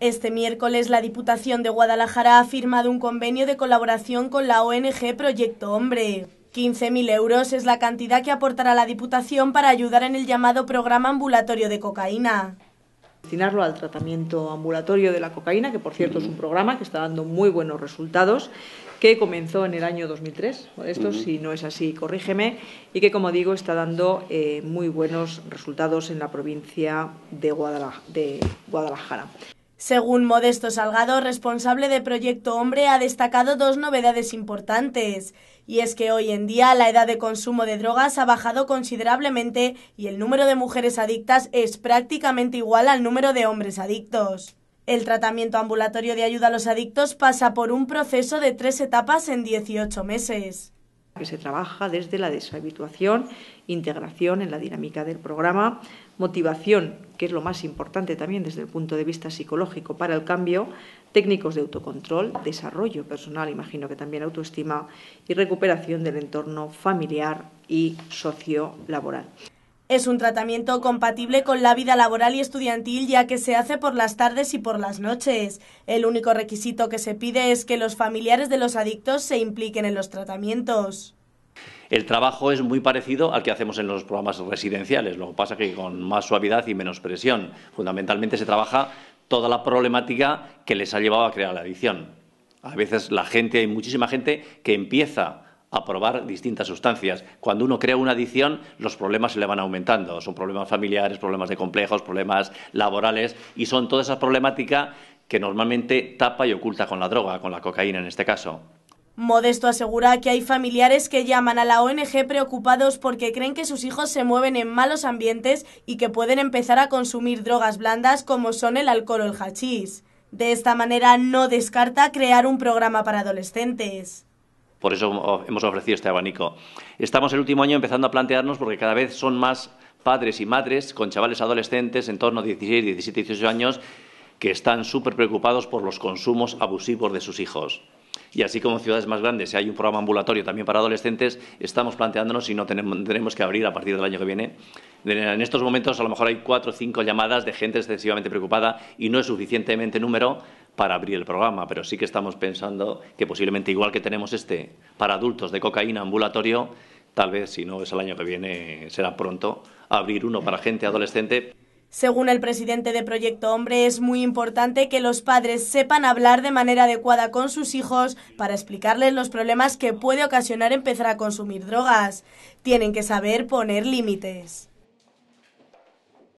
Este miércoles la Diputación de Guadalajara ha firmado un convenio de colaboración con la ONG Proyecto Hombre. 15.000 euros es la cantidad que aportará la Diputación para ayudar en el llamado programa ambulatorio de cocaína. al tratamiento ambulatorio de la cocaína, que por cierto es un programa que está dando muy buenos resultados, que comenzó en el año 2003, esto si no es así, corrígeme, y que como digo está dando eh, muy buenos resultados en la provincia de, de Guadalajara. Según Modesto Salgado, responsable de Proyecto Hombre, ha destacado dos novedades importantes. Y es que hoy en día la edad de consumo de drogas ha bajado considerablemente y el número de mujeres adictas es prácticamente igual al número de hombres adictos. El tratamiento ambulatorio de ayuda a los adictos pasa por un proceso de tres etapas en 18 meses que se trabaja desde la deshabituación, integración en la dinámica del programa, motivación, que es lo más importante también desde el punto de vista psicológico para el cambio, técnicos de autocontrol, desarrollo personal, imagino que también autoestima y recuperación del entorno familiar y sociolaboral. Es un tratamiento compatible con la vida laboral y estudiantil ya que se hace por las tardes y por las noches. El único requisito que se pide es que los familiares de los adictos se impliquen en los tratamientos. El trabajo es muy parecido al que hacemos en los programas residenciales, lo que pasa que con más suavidad y menos presión. Fundamentalmente se trabaja toda la problemática que les ha llevado a crear la adicción. A veces la gente, hay muchísima gente que empieza a probar distintas sustancias. Cuando uno crea una adicción, los problemas se le van aumentando. Son problemas familiares, problemas de complejos, problemas laborales y son todas esas problemáticas que normalmente tapa y oculta con la droga, con la cocaína en este caso. Modesto asegura que hay familiares que llaman a la ONG preocupados porque creen que sus hijos se mueven en malos ambientes y que pueden empezar a consumir drogas blandas como son el alcohol o el hachís. De esta manera no descarta crear un programa para adolescentes. Por eso hemos ofrecido este abanico. Estamos el último año empezando a plantearnos, porque cada vez son más padres y madres con chavales adolescentes en torno a 16, 17, 18 años que están súper preocupados por los consumos abusivos de sus hijos. Y así como en ciudades más grandes, si hay un programa ambulatorio también para adolescentes, estamos planteándonos si no tenemos, que abrir a partir del año que viene. En estos momentos a lo mejor hay cuatro o cinco llamadas de gente excesivamente preocupada y no es suficientemente número para abrir el programa, pero sí que estamos pensando que posiblemente igual que tenemos este para adultos de cocaína ambulatorio, tal vez si no es el año que viene será pronto abrir uno para gente adolescente. Según el presidente de Proyecto Hombre, es muy importante que los padres sepan hablar de manera adecuada con sus hijos para explicarles los problemas que puede ocasionar empezar a consumir drogas. Tienen que saber poner límites.